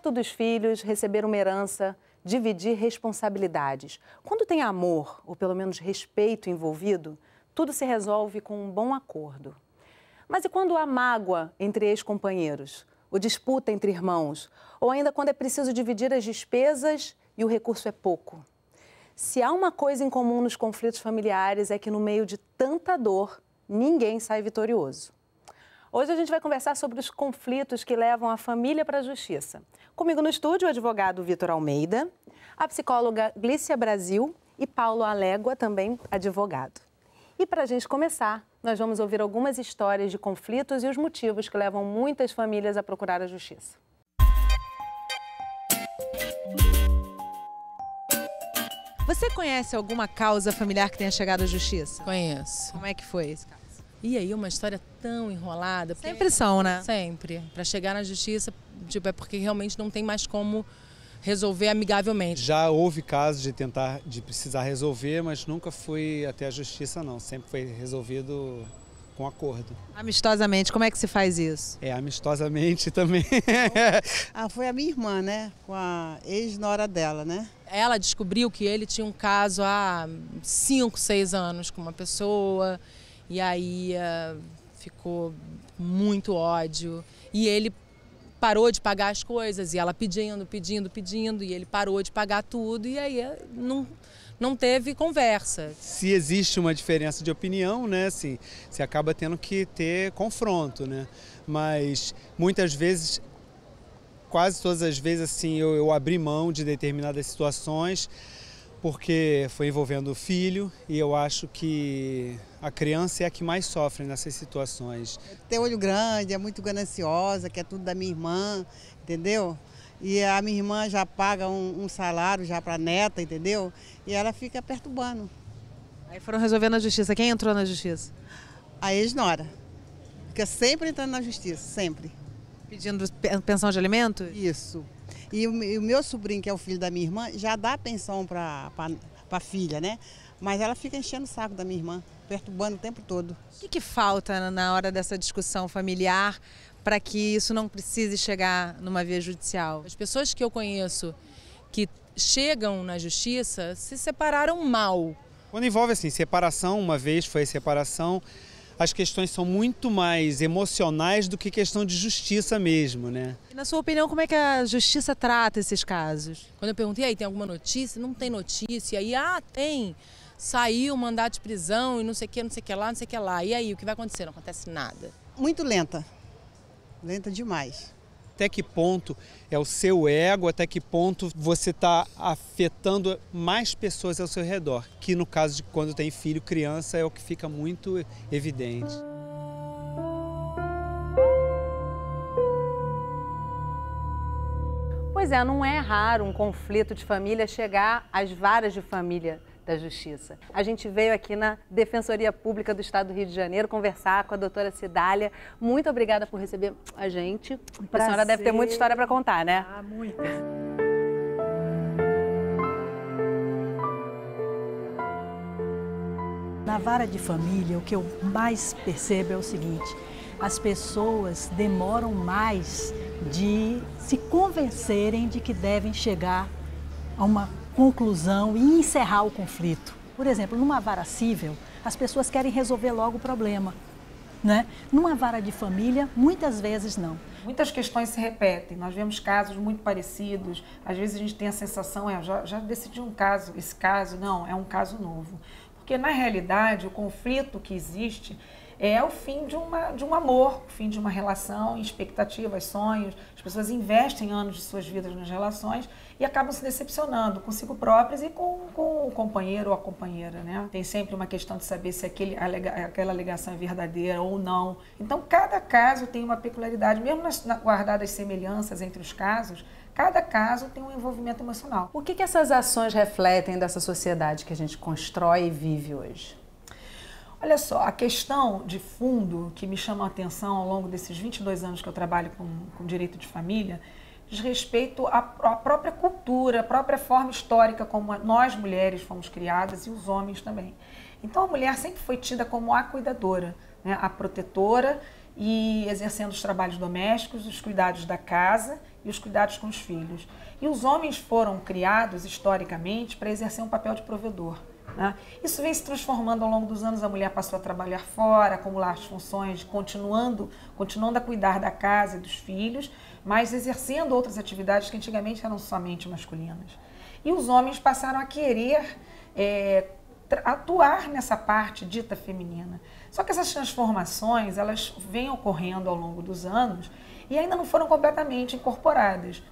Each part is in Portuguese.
perto dos filhos, receber uma herança, dividir responsabilidades. Quando tem amor, ou pelo menos respeito envolvido, tudo se resolve com um bom acordo. Mas e quando há mágoa entre ex-companheiros, ou disputa entre irmãos, ou ainda quando é preciso dividir as despesas e o recurso é pouco? Se há uma coisa em comum nos conflitos familiares é que no meio de tanta dor, ninguém sai vitorioso. Hoje a gente vai conversar sobre os conflitos que levam a família para a justiça. Comigo no estúdio, o advogado Vitor Almeida, a psicóloga Glícia Brasil e Paulo Alégua, também advogado. E para a gente começar, nós vamos ouvir algumas histórias de conflitos e os motivos que levam muitas famílias a procurar a justiça. Você conhece alguma causa familiar que tenha chegado à justiça? Conheço. Como é que foi esse caso? E aí uma história tão enrolada. Sempre são, né? Sempre. Para chegar na justiça, tipo, é porque realmente não tem mais como resolver amigavelmente. Já houve casos de tentar, de precisar resolver, mas nunca foi até a justiça, não. Sempre foi resolvido com acordo. Amistosamente, como é que se faz isso? É, amistosamente também. ah, foi a minha irmã, né? Com a ex-nora dela, né? Ela descobriu que ele tinha um caso há 5, 6 anos com uma pessoa e aí ah, ficou muito ódio. E ele parou de pagar as coisas e ela pedindo, pedindo, pedindo e ele parou de pagar tudo e aí ah, não não teve conversa. Se existe uma diferença de opinião, né, assim, você acaba tendo que ter confronto, né? Mas muitas vezes quase todas as vezes assim eu, eu abri mão de determinadas situações porque foi envolvendo o filho e eu acho que a criança é a que mais sofre nessas situações. Tem olho grande, é muito gananciosa, quer tudo da minha irmã, entendeu? E a minha irmã já paga um, um salário já para a neta, entendeu? E ela fica perturbando. Aí foram resolvendo na justiça. Quem entrou na justiça? A ex-nora. Fica sempre entrando na justiça, sempre. Pedindo pensão de alimentos? Isso. E o, e o meu sobrinho, que é o filho da minha irmã, já dá pensão para a filha, né? Mas ela fica enchendo o saco da minha irmã, perturbando o tempo todo. O que, que falta na hora dessa discussão familiar para que isso não precise chegar numa via judicial? As pessoas que eu conheço que chegam na justiça se separaram mal. Quando envolve assim, separação, uma vez foi separação, as questões são muito mais emocionais do que questão de justiça mesmo, né? E na sua opinião, como é que a justiça trata esses casos? Quando eu perguntei, aí tem alguma notícia? Não tem notícia. E aí, ah, tem. Saiu um mandado de prisão e não sei o que, não sei o que lá, não sei o que lá. E aí, o que vai acontecer? Não acontece nada. Muito lenta. Lenta demais até que ponto é o seu ego, até que ponto você está afetando mais pessoas ao seu redor, que no caso de quando tem filho, criança, é o que fica muito evidente. Pois é, não é raro um conflito de família chegar às varas de família da Justiça. A gente veio aqui na Defensoria Pública do Estado do Rio de Janeiro conversar com a doutora Cidália. Muito obrigada por receber a gente. Prazer. A senhora deve ter muita história para contar, né? Ah, muita. Na vara de família, o que eu mais percebo é o seguinte: as pessoas demoram mais de se convencerem de que devem chegar a uma conclusão e encerrar o conflito. Por exemplo, numa vara civil, as pessoas querem resolver logo o problema. Né? Numa vara de família, muitas vezes não. Muitas questões se repetem, nós vemos casos muito parecidos. Às vezes a gente tem a sensação, é, já, já decidi um caso, esse caso, não, é um caso novo. Porque na realidade, o conflito que existe é o fim de, uma, de um amor, o fim de uma relação, expectativas, sonhos. As pessoas investem anos de suas vidas nas relações e acabam se decepcionando consigo próprias e com, com o companheiro ou a companheira, né? Tem sempre uma questão de saber se aquele, aquela alegação é verdadeira ou não. Então, cada caso tem uma peculiaridade, mesmo nas, na, guardadas semelhanças entre os casos, cada caso tem um envolvimento emocional. O que, que essas ações refletem dessa sociedade que a gente constrói e vive hoje? Olha só, a questão de fundo que me chama a atenção ao longo desses 22 anos que eu trabalho com, com direito de família diz respeito à, à própria cultura, à própria forma histórica como nós mulheres fomos criadas e os homens também. Então a mulher sempre foi tida como a cuidadora, né? a protetora e exercendo os trabalhos domésticos, os cuidados da casa e os cuidados com os filhos. E os homens foram criados historicamente para exercer um papel de provedor. Né? Isso vem se transformando ao longo dos anos. A mulher passou a trabalhar fora, acumular as funções, continuando, continuando a cuidar da casa e dos filhos, mas exercendo outras atividades que antigamente eram somente masculinas. E os homens passaram a querer é, atuar nessa parte dita feminina. Só que essas transformações, elas vêm ocorrendo ao longo dos anos e ainda não foram completamente incorporadas.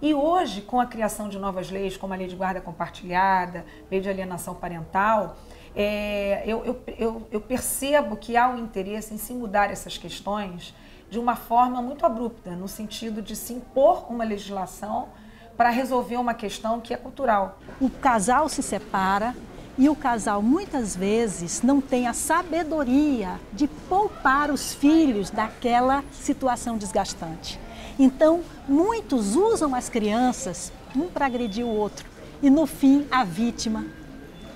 E hoje, com a criação de novas leis, como a Lei de Guarda Compartilhada, Lei de Alienação Parental, é, eu, eu, eu, eu percebo que há um interesse em se mudar essas questões de uma forma muito abrupta, no sentido de se impor uma legislação para resolver uma questão que é cultural. O casal se separa e o casal muitas vezes não tem a sabedoria de poupar os filhos daquela situação desgastante. Então, muitos usam as crianças um para agredir o outro e no fim a vítima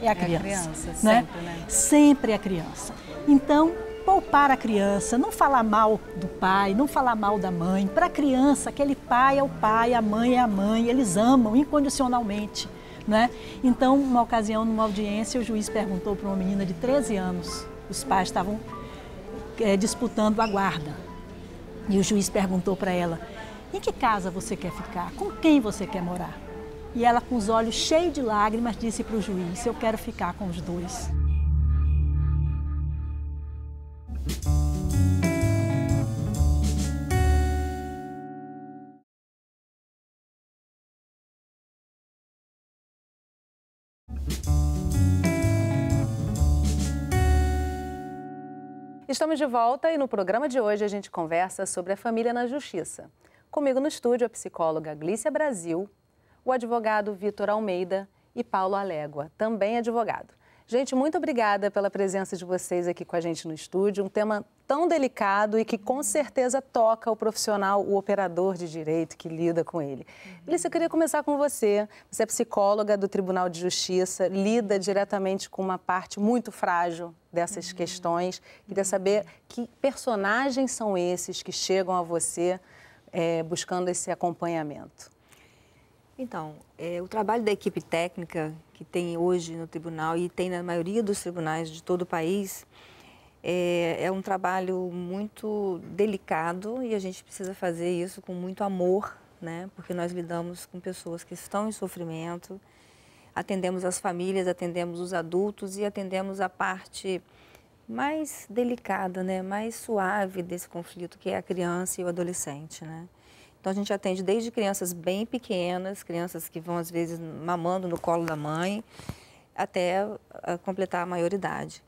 é a criança, é a criança né? sempre, né? sempre é a criança. Então, poupar a criança, não falar mal do pai, não falar mal da mãe. Para a criança, aquele pai é o pai, a mãe é a mãe, eles amam incondicionalmente. Né? Então, uma ocasião, numa audiência, o juiz perguntou para uma menina de 13 anos, os pais estavam é, disputando a guarda. E o juiz perguntou para ela: em que casa você quer ficar? Com quem você quer morar? E ela, com os olhos cheios de lágrimas, disse para o juiz: eu quero ficar com os dois. Estamos de volta e no programa de hoje a gente conversa sobre a família na justiça. Comigo no estúdio a psicóloga Glícia Brasil, o advogado Vitor Almeida e Paulo Alégua, também advogado. Gente, muito obrigada pela presença de vocês aqui com a gente no estúdio. Um tema tão delicado e que com certeza toca o profissional, o operador de direito que lida com ele. Melissa, uhum. eu queria começar com você. Você é psicóloga do Tribunal de Justiça, lida diretamente com uma parte muito frágil dessas uhum. questões. Queria uhum. saber que personagens são esses que chegam a você é, buscando esse acompanhamento. Então, é, o trabalho da equipe técnica que tem hoje no tribunal e tem na maioria dos tribunais de todo o país, é, é, um trabalho muito delicado e a gente precisa fazer isso com muito amor, né? Porque nós lidamos com pessoas que estão em sofrimento, atendemos as famílias, atendemos os adultos e atendemos a parte mais delicada, né? Mais suave desse conflito que é a criança e o adolescente, né? Então a gente atende desde crianças bem pequenas, crianças que vão às vezes mamando no colo da mãe, até ah, completar a maioridade.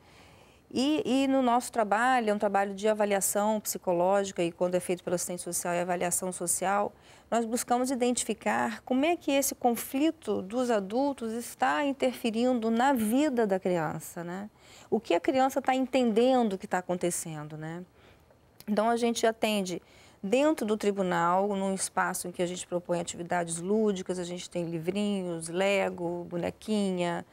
E, e, no nosso trabalho, é um trabalho de avaliação psicológica e quando é feito pelo assistente social e é avaliação social, nós buscamos identificar como é que esse conflito dos adultos está interferindo na vida da criança, né? O que a criança está entendendo que está acontecendo, né? Então, a gente atende dentro do tribunal, num espaço em que a gente propõe atividades lúdicas, a gente tem livrinhos, lego, bonequinha,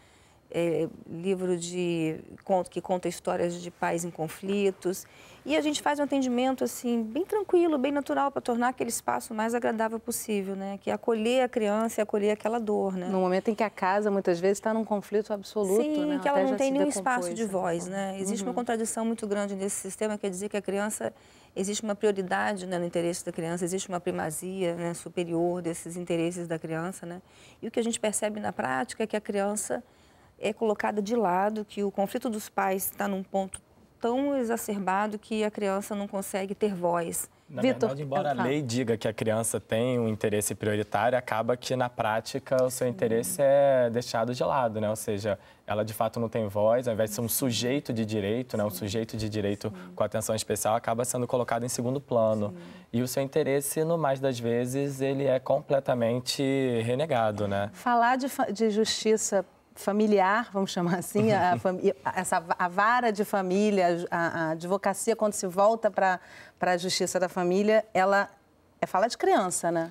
é, livro de conto que conta histórias de pais em conflitos. E a gente faz um atendimento assim bem tranquilo, bem natural para tornar aquele espaço mais agradável possível, né? Que é acolher a criança e acolher aquela dor, né? No momento em que a casa muitas vezes está num conflito absoluto, Sim, né? que ela Até não tem nenhum espaço de né? voz, né? Existe uhum. uma contradição muito grande nesse sistema, quer é dizer que a criança existe uma prioridade né, no interesse da criança, existe uma primazia né, superior desses interesses da criança. Né? E o que a gente percebe na prática é que a criança é colocada de lado, que o conflito dos pais está num ponto tão exacerbado que a criança não consegue ter voz. Na verdade, então embora a lei diga que a criança tem um interesse prioritário, acaba que na prática o seu interesse hum. é deixado de lado, né? Ou seja, ela de fato não tem voz, ao invés de ser um sujeito de direito, né? um sujeito de direito Sim. com atenção especial, acaba sendo colocado em segundo plano. Sim. E o seu interesse, no mais das vezes, ele é completamente renegado, né? Falar de, de justiça familiar, vamos chamar assim, a, uhum. essa, a vara de família, a, a advocacia, quando se volta para a justiça da família, ela é falar de criança, né?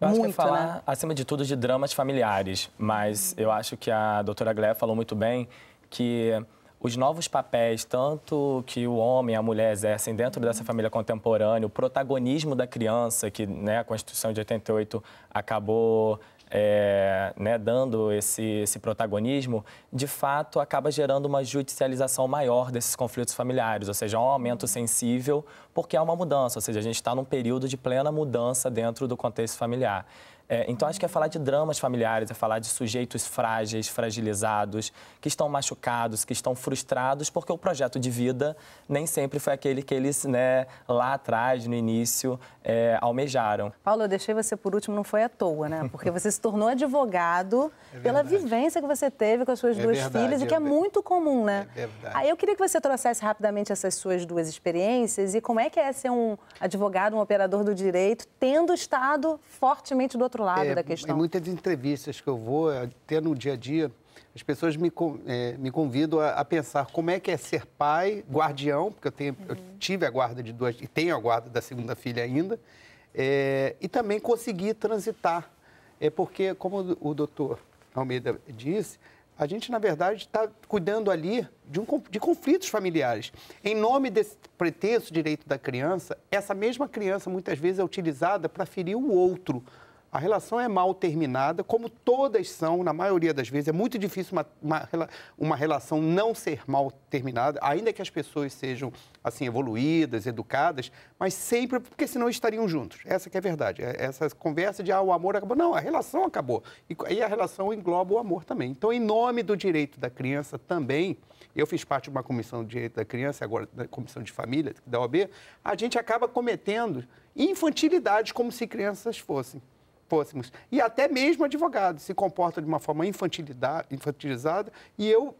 Eu muito, que é falar, né? acima de tudo, de dramas familiares. Mas eu acho que a doutora Glé falou muito bem que os novos papéis, tanto que o homem e a mulher exercem dentro dessa família contemporânea, o protagonismo da criança, que né, a Constituição de 88 acabou é, né, dando esse, esse, protagonismo, de fato acaba gerando uma judicialização maior desses conflitos familiares, ou seja, é um aumento sensível, porque há uma mudança, ou seja, a gente está num período de plena mudança dentro do contexto familiar. É, então, acho que é falar de dramas familiares, é falar de sujeitos frágeis, fragilizados, que estão machucados, que estão frustrados, porque o projeto de vida nem sempre foi aquele que eles, né, lá atrás, no início, é, almejaram. Paulo, eu deixei você por último, não foi à toa, né? Porque você se tornou advogado é pela vivência que você teve com as suas é duas verdade, filhas, e que é muito comum, né? É verdade. Aí eu queria que você trouxesse rapidamente essas suas duas experiências e como é que é ser um advogado, um operador do direito, tendo estado fortemente do outro outro lado é, da é questão. Em muitas entrevistas que eu vou eh, ter no dia a dia, as pessoas me, é, me convidam a, a, pensar como é que é ser pai, guardião, porque eu, tenho, uhum. eu tive a guarda de duas, e tenho a guarda da segunda filha ainda, é, e também conseguir transitar. É porque, como o doutor Almeida disse, a gente, na verdade, está cuidando ali de, um, de conflitos familiares. Em nome desse pretenso direito da criança, essa mesma criança muitas vezes é utilizada para ferir o outro, a relação é mal terminada, como todas são, na maioria das vezes. É muito difícil uma, uma, uma, relação não ser mal terminada, ainda que as pessoas sejam, assim, evoluídas, educadas, mas sempre, porque senão estariam juntos. Essa que é a verdade. É, essa conversa de, ah, o amor acabou. Não, a relação acabou. E, e a relação engloba o amor também. Então, em nome do direito da criança também, eu fiz parte de uma comissão de direito da criança, agora da comissão de família da OAB, a gente acaba cometendo infantilidades como se crianças fossem. E até mesmo advogados se comportam de uma forma infantilizada e eu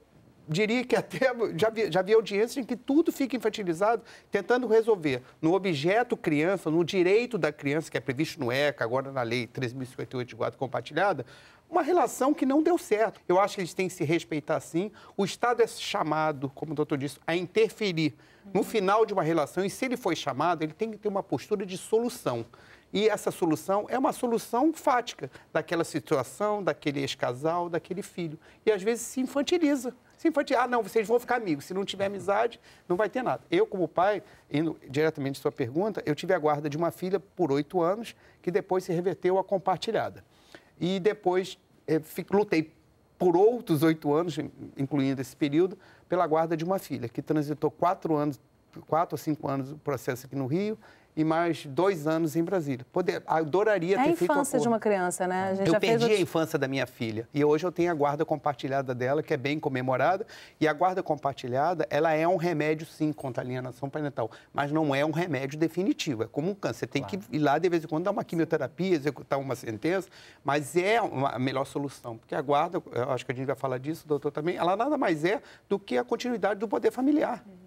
diria que até já vi, já vi audiências em que tudo fica infantilizado, tentando resolver no objeto criança, no direito da criança, que é previsto no ECA, agora na lei 3.058 de guarda compartilhada, uma relação que não deu certo. Eu acho que eles têm que se respeitar sim. O Estado é chamado, como o doutor disse, a interferir no final de uma relação, e se ele foi chamado, ele tem que ter uma postura de solução. E essa solução é uma solução fática daquela situação, daquele ex-casal, daquele filho. E às vezes se infantiliza. Se infantiliza. Ah, não, vocês vão ficar amigos. Se não tiver amizade, não vai ter nada. Eu, como pai, indo diretamente à sua pergunta, eu tive a guarda de uma filha por oito anos, que depois se reverteu a compartilhada. E depois é, lutei por outros oito anos, incluindo esse período, pela guarda de uma filha, que transitou quatro anos, quatro ou cinco anos o processo aqui no Rio e mais dois anos em Brasília. Poder, adoraria é ter feito... É a infância de uma criança, né? eu perdi a infância da minha filha e hoje eu tenho a guarda compartilhada dela, que é bem comemorada, e a guarda compartilhada, ela é um remédio, sim, contra a alienação parental, mas não é um remédio definitivo, é como um câncer. Você tem claro. que ir lá de vez em quando dar uma quimioterapia, executar uma sentença, mas é a melhor solução, porque a guarda, eu acho que a gente vai falar disso, doutor, também, ela nada mais é do que a continuidade do poder familiar. Uhum.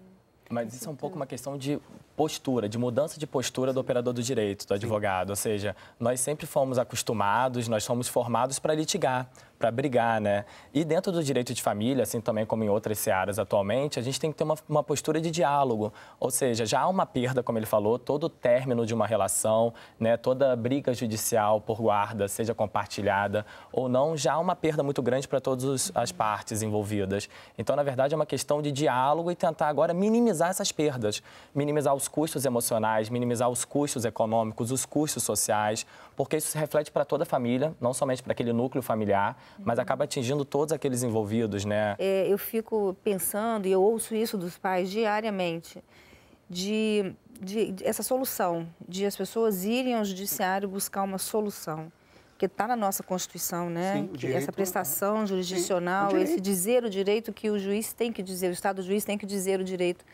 Mas isso é um pouco uma questão de postura, de mudança de postura do operador do direito, do advogado. Ou seja, nós sempre fomos acostumados, nós somos formados para litigar, para brigar, né? E dentro do direito de família, assim também como em outras searas atualmente, a gente tem que ter uma, uma postura de diálogo. Ou seja, já há uma perda, como ele falou, todo término de uma relação, né? toda briga judicial por guarda, seja compartilhada ou não, já há uma perda muito grande para todas as partes envolvidas. Então, na verdade, é uma questão de diálogo e tentar agora minimizar essas perdas, minimizar o os custos emocionais, minimizar os custos econômicos, os custos sociais, porque isso se reflete para toda a família, não somente para aquele núcleo familiar, mas acaba atingindo todos aqueles envolvidos, né? É, eu fico pensando, e eu ouço isso dos pais diariamente, de, de, de essa solução, de as pessoas irem ao judiciário buscar uma solução que está na nossa Constituição, né? Sim, direito, essa prestação né? jurisdicional, sim, esse dizer o direito que o juiz tem que dizer, o Estado o juiz tem que dizer o direito.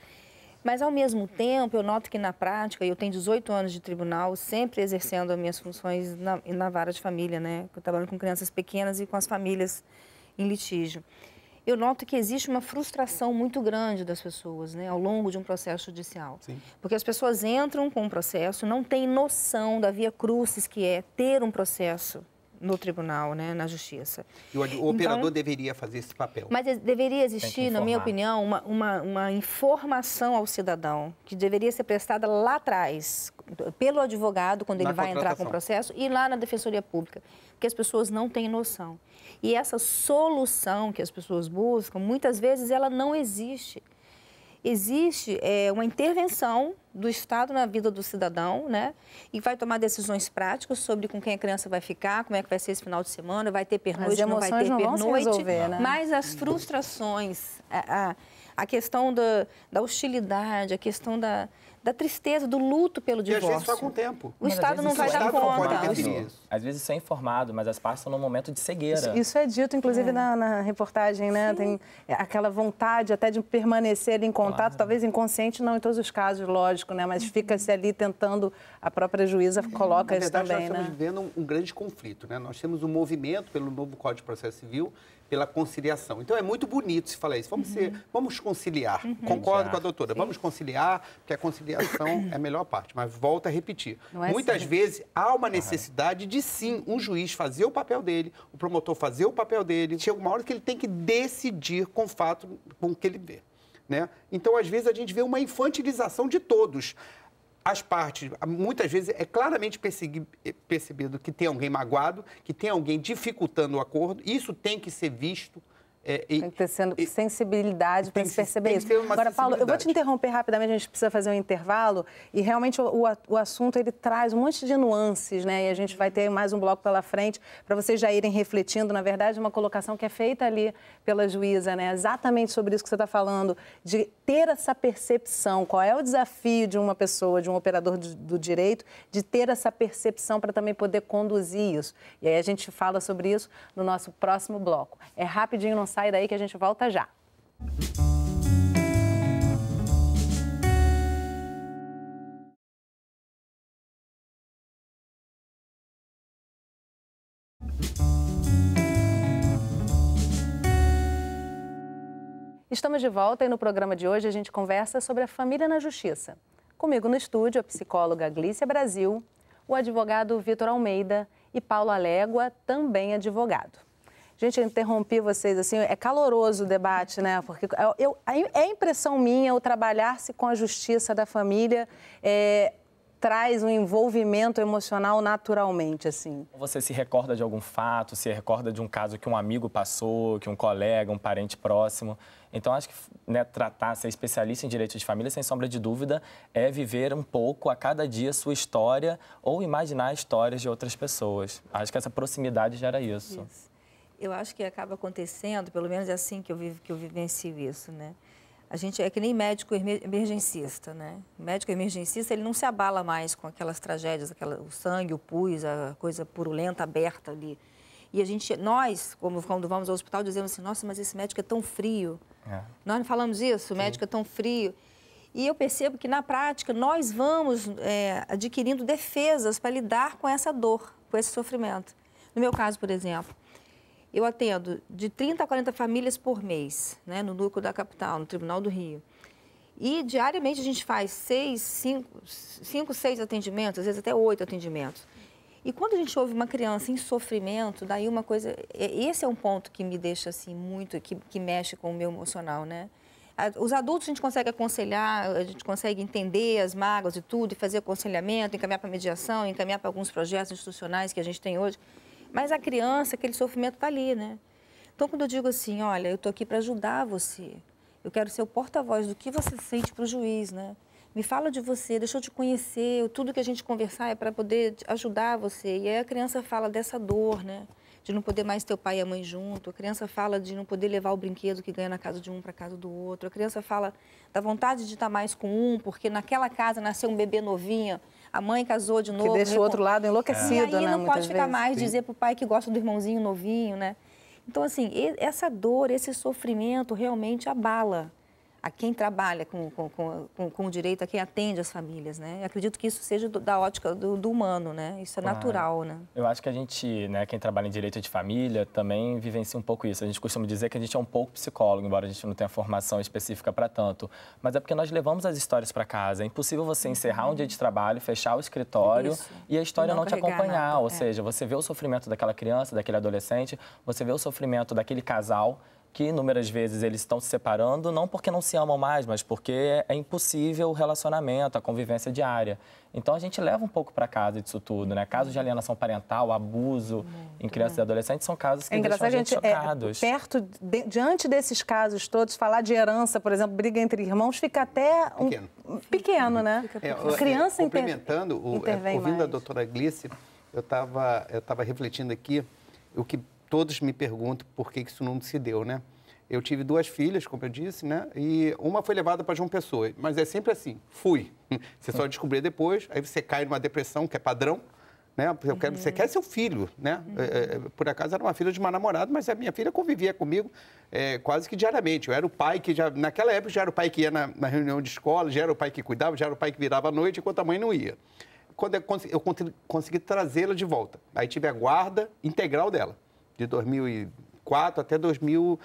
Mas, ao mesmo tempo, eu noto que na prática, eu tenho 18 anos de tribunal, sempre exercendo as minhas funções na, na vara de família, né? Eu trabalho com crianças pequenas e com as famílias em litígio. Eu noto que existe uma frustração muito grande das pessoas, né, ao longo de um processo judicial. Sim. Porque as pessoas entram com um processo, não têm noção da via crucis que é ter um processo no tribunal, né, na justiça. E o, o operador então, deveria fazer esse papel. Mas deveria existir, na minha opinião, uma, uma, uma, informação ao cidadão que deveria ser prestada lá atrás, pelo advogado, quando na ele vai entrar com o processo, e lá na Defensoria Pública, porque as pessoas não têm noção. E essa solução que as pessoas buscam, muitas vezes ela não existe existe é, uma intervenção do Estado na vida do cidadão, né? E vai tomar decisões práticas sobre com quem a criança vai ficar, como é que vai ser esse final de semana, vai ter pernoite, não vai ter não pernoite. Resolver, né? Mas as frustrações, a, a, a questão da, da hostilidade, a questão da, da tristeza, do luto pelo divórcio. E às vezes só com o tempo. O mas Estado não vai é dar conta. Isso. Às vezes isso é informado, mas as partes estão num momento de cegueira. Isso, isso é dito, inclusive, é. Na, na, reportagem, né? Sim. Tem aquela vontade até de permanecer em contato, claro. talvez inconsciente, não em todos os casos, lógico, né? Mas uhum. fica-se ali tentando, a própria juíza é. coloca isso também, nós né? Nós estamos vivendo um, um grande conflito, né? Nós temos um movimento pelo novo Código de Processo Civil pela conciliação. Então é muito bonito se falar isso. Vamos, uhum. ser, vamos conciliar. Uhum. Concordo Já. com a doutora. Sim. Vamos conciliar, porque a conciliação avaliação é a melhor parte, mas volta a repetir. É Muitas vezes há uma é. necessidade de sim um juiz fazer o papel dele, o promotor fazer o papel dele. Chega uma hora que ele tem que decidir com o fato com o que ele vê. Né? Então, às vezes, a gente vê uma infantilização de todos as partes, muitas vezes é claramente eh, percebido que tem alguém magoado, que tem alguém dificultando o acordo, isso tem que ser visto, é, e, tem que ter sendo e, sensibilidade para se perceber isso. Agora, Paulo, eu vou te interromper rapidamente, a gente precisa fazer um intervalo e realmente o, o, o assunto ele traz um monte de nuances, né? E a gente vai ter mais um bloco pela frente para vocês já irem refletindo, na verdade, uma colocação que é feita ali pela juíza, né? Exatamente sobre isso que você está falando, de ter essa percepção? Qual é o desafio de uma pessoa, de um operador do, direito, de ter essa percepção para também poder conduzir isso? E aí a gente fala sobre isso no nosso próximo bloco. É rapidinho, não sai daí que a gente volta já. Estamos de volta e no programa de hoje a gente conversa sobre a família na justiça. Comigo no estúdio a psicóloga Glícia Brasil, o advogado Vitor Almeida e Paulo Alégua, também advogado. Gente, interrompi vocês, assim, é caloroso o debate, né? Porque eu, eu, é, é impressão minha o trabalhar-se com a justiça da família. É, traz um envolvimento emocional naturalmente, assim. Você se recorda de algum fato, se recorda de um caso que um amigo passou, que um colega, um parente próximo. Então, acho que né, tratar, ser especialista em direito de família, sem sombra de dúvida, é viver um pouco a cada dia sua história ou imaginar histórias de outras pessoas. Acho que essa proximidade gera isso. isso. Eu acho que acaba acontecendo, pelo menos é assim que eu, vivo, que eu vivencio isso, né? a gente é que nem médico emergencista, né? O médico emergencista, ele não se abala mais com aquelas tragédias, aquela, o sangue, o pus, a coisa purulenta, aberta ali. E a gente, nós, como quando vamos ao hospital, dizemos assim, nossa, mas esse médico é tão frio. É. Nós não falamos isso, o Sim. médico é tão frio. E eu percebo que, na prática, nós vamos é, adquirindo defesas para lidar com essa dor, com esse sofrimento. No meu caso, por exemplo, eu atendo de 30 a 40 famílias por mês, né, no núcleo da capital, no Tribunal do Rio. E diariamente a gente faz seis, cinco, cinco, seis atendimentos, às vezes até oito atendimentos. E quando a gente ouve uma criança em sofrimento, daí uma coisa. É, esse é um ponto que me deixa assim muito, que, que mexe com o meu emocional, né? Os adultos a gente consegue aconselhar, a gente consegue entender as mágoas e tudo, e fazer aconselhamento, encaminhar para mediação, encaminhar para alguns projetos institucionais que a gente tem hoje. Mas a criança, aquele sofrimento está ali, né? Então, quando eu digo assim, olha, eu estou aqui para ajudar você, eu quero ser o porta-voz do que você sente para o juiz, né? Me fala de você, deixa eu te conhecer, tudo que a gente conversar é para poder ajudar você. E aí a criança fala dessa dor, né? De não poder mais ter o pai e a mãe junto. A criança fala de não poder levar o brinquedo que ganha na casa de um para casa do outro. A criança fala da vontade de estar tá mais com um, porque naquela casa nasceu um bebê novinho a mãe casou de novo. Que deixa o outro lado enlouquecido, né? E aí né, não pode ficar vezes. mais Sim. dizer para o pai que gosta do irmãozinho novinho, né? Então, assim, essa dor, esse sofrimento realmente abala a quem trabalha com, com, com, com, o direito, a quem atende as famílias, né? Eu acredito que isso seja do, da ótica do, do, humano, né? Isso é claro. natural, né? Eu acho que a gente, né, quem trabalha em direito de família, também vivencia um pouco isso. A gente costuma dizer que a gente é um pouco psicólogo, embora a gente não tenha formação específica para tanto. Mas é porque nós levamos as histórias para casa. É impossível você uhum. encerrar um dia de trabalho, fechar o escritório isso. e a história não, não te acompanhar. Nada. Ou é. seja, você vê o sofrimento daquela criança, daquele adolescente, você vê o sofrimento daquele casal, que inúmeras vezes eles estão se separando, não porque não se amam mais, mas porque é impossível o relacionamento, a convivência diária. Então a gente leva um pouco para casa disso tudo, né? Casos de alienação parental, abuso em né? crianças e adolescentes são casos que é deixam a gente, gente é, chocados. É, perto, de, diante desses casos todos, falar de herança, por exemplo, briga entre irmãos, fica até um, pequeno, pequeno né? Fica é, pequeno. Criança é, complementando, inter... o, ouvindo mais. a doutora Glice, eu estava eu tava refletindo aqui o que todos me perguntam por que isso não se deu, né? Eu tive duas filhas, como eu disse, né? E uma foi levada para João Pessoa. Mas é sempre assim, fui. Você só descobriu depois, aí você cai numa depressão, que é padrão, né? Eu quero, uhum. Você quer seu filho, né? Uhum. É, por acaso era uma filha de uma namorada, mas a minha filha convivia comigo é, quase que diariamente. Eu era o pai que já, naquela época, já era o pai que ia na, na reunião de escola, já era o pai que cuidava, já era o pai que virava à noite, enquanto a mãe não ia. Quando eu consegui, eu consegui trazê-la de volta. Aí tive a guarda integral dela de 2004 até 2013.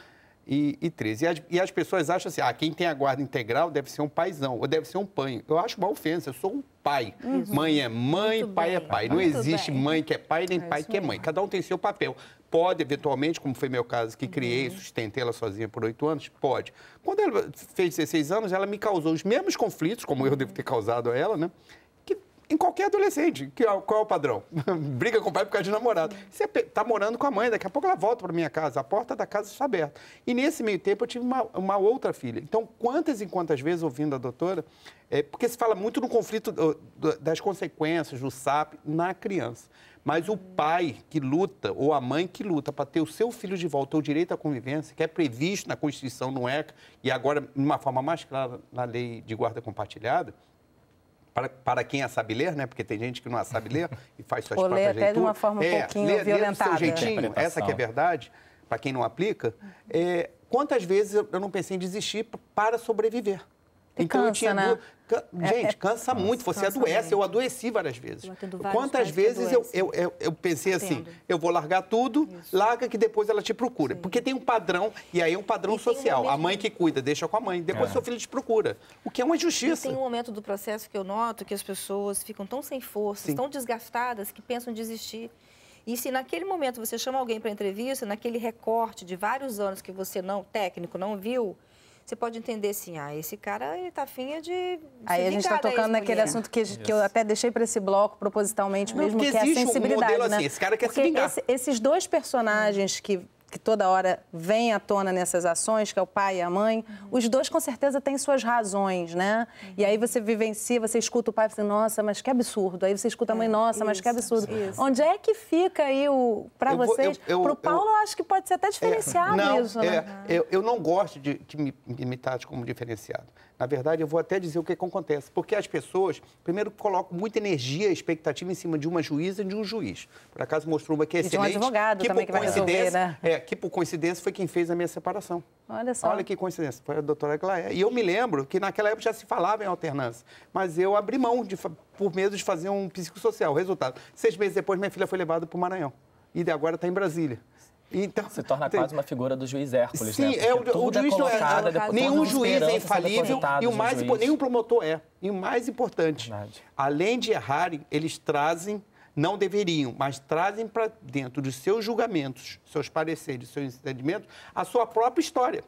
E as, e as pessoas acham assim, ah, quem tem a guarda integral deve ser um paizão, ou deve ser um pai. Eu acho uma ofensa, eu sou um pai. Mãe é mãe, Muito pai é bem. é pai. Não Muito existe bem. mãe que é pai, nem é pai que é mãe. Cada um tem seu papel. Pode, eventualmente, como foi meu caso, que criei, uhum. sustentei ela sozinha por oito anos, pode. Quando ela fez 16 anos, ela me causou os mesmos conflitos, como eu devo ter causado a ela, né? em qualquer adolescente. Que, é qual é o padrão? Briga com o pai por causa de namorado. Você está morando com a mãe, daqui a pouco ela volta para minha casa, a porta da casa está aberta. E nesse meio tempo eu tive uma, uma outra filha. Então, quantas e quantas vezes ouvindo a doutora, é, porque se fala muito no conflito das consequências, do SAP, na criança. Mas o pai que luta, ou a mãe que luta para ter o seu filho de volta, o direito à convivência, que é previsto na Constituição, no ECA, e agora, de uma forma mais clara, na lei de guarda compartilhada, para, para quem é sabe ler, né? Porque tem gente que não a é sabe ler e faz suas Ou próprias leituras. até de uma forma um é, pouquinho violentada. Lê do seu jeitinho, essa que é verdade, para quem não aplica, é, quantas vezes eu não pensei em desistir para sobreviver? então cansa, eu tinha. Né? É, é gente, é, cansa muito. Você cansa adoece. Eu adoeci várias vezes. Quantas vezes eu, eu, eu, eu, pensei assim, Entendo. assim: eu vou largar tudo, Isso. larga que depois ela te procura. Sim. Porque tem um padrão, e aí é um padrão e social. Um a mãe que cuida, deixa com a mãe. Depois é. seu filho te procura. O que é uma injustiça. E tem um momento do processo que eu noto que as pessoas ficam tão sem força, tão desgastadas, que pensam em desistir. E se naquele momento você chama alguém para entrevista, naquele recorte de vários anos que você não, técnico, não viu, você pode entender assim, ah, esse cara ele tá afim é de. Aí a gente está tocando naquele assunto que, que eu até deixei para esse bloco propositalmente não, mesmo, que é a sensibilidade. Um modelo assim, né? assim, esse cara quer Porque se vingar. Esse, esses dois personagens que que toda hora vem à tona nessas ações, que é o pai e a mãe, os dois com certeza têm suas razões, né? E aí você vivencia, você escuta o pai e fala, assim, nossa, mas que absurdo. Aí você escuta a mãe, é, nossa, isso, mas que absurdo. Isso. Onde é que fica aí o para vocês? Para o Paulo, eu, acho que pode ser até é, diferenciado é, não, isso, né? É, eu, eu não gosto de, de me imitar como diferenciado. Na verdade, eu vou até dizer o que, que acontece. Porque as pessoas, primeiro, colocam muita energia, expectativa em cima de uma juíza e de um juiz. Por acaso mostrou uma que é e excelente. De um advogado que também por que vai resolver, né? É, que por coincidência foi quem fez a minha separação. Olha só. Olha que coincidência. Foi a doutora Glaé. E eu me lembro que naquela época já se falava em alternância. Mas eu abri mão de, por medo de fazer um psicossocial. Resultado, seis meses depois, minha filha foi levada para o Maranhão. E agora está em Brasília. Então, se torna tem... quase uma figura do juiz Hércules, Sim, né? é, o, é é juiz é não é, nenhum juiz é infalível e o mais impo... nenhum promotor é. E o mais importante, Verdade. além de errarem, eles trazem não deveriam, mas trazem para dentro dos seus julgamentos, seus pareceres, seus entendimentos, a sua própria história.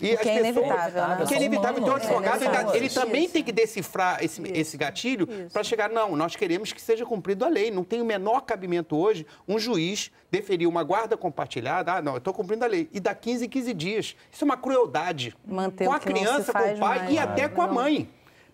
E que é inevitável. Né? Pessoas, Que é inevitável. Então, o advogado, né? tá- ele, também tem que decifrar esse, esse gatilho para chegar, não, nós queremos que seja cumprido a lei. Não tem o menor cabimento hoje um juiz deferir uma guarda compartilhada, ah, não, eu estou cumprindo a lei, e dá 15 em 15 dias. Isso é uma crueldade. Manter com a criança, com o pai mais, e até com a mãe.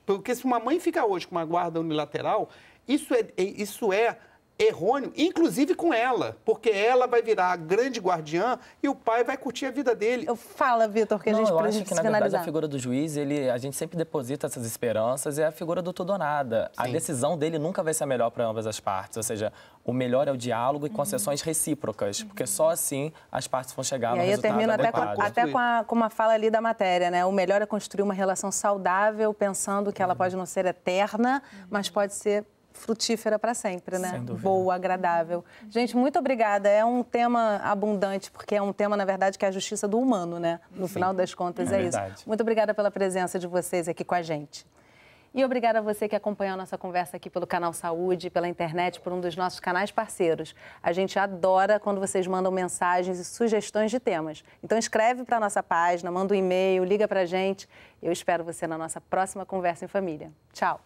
Porque se uma mãe fica hoje com uma guarda unilateral, isso é, é isso é errôneo, inclusive com ela, porque ela vai virar a grande guardiã e o pai vai curtir a vida dele. Eu fala, Vitor, que a gente precisa eu acho que, na verdade, a figura do juiz, ele, a gente sempre deposita essas esperanças, é a figura do tudo ou nada. Sim. A decisão dele nunca vai ser a melhor para ambas as partes, ou seja, o melhor é o diálogo e concessões uhum. recíprocas, porque só assim as partes vão chegar e no aí resultado eu termino adequado. até, com, até com, a, com, uma fala ali da matéria, né? O melhor é construir uma relação saudável, pensando que ela uhum. pode não ser eterna, uhum. mas pode ser frutífera para sempre, né? Sem Boa, agradável. Gente, muito obrigada. É um tema abundante, porque é um tema, na verdade, que é a justiça do humano, né? No Sim. final das contas, é, é isso. Muito obrigada pela presença de vocês aqui com a gente. E obrigada a você que acompanhou a nossa conversa aqui pelo canal Saúde, pela internet, por um dos nossos canais parceiros. A gente adora quando vocês mandam mensagens e sugestões de temas. Então escreve para a nossa página, manda um e-mail, liga para a gente. Eu espero você na nossa próxima conversa em família. Tchau!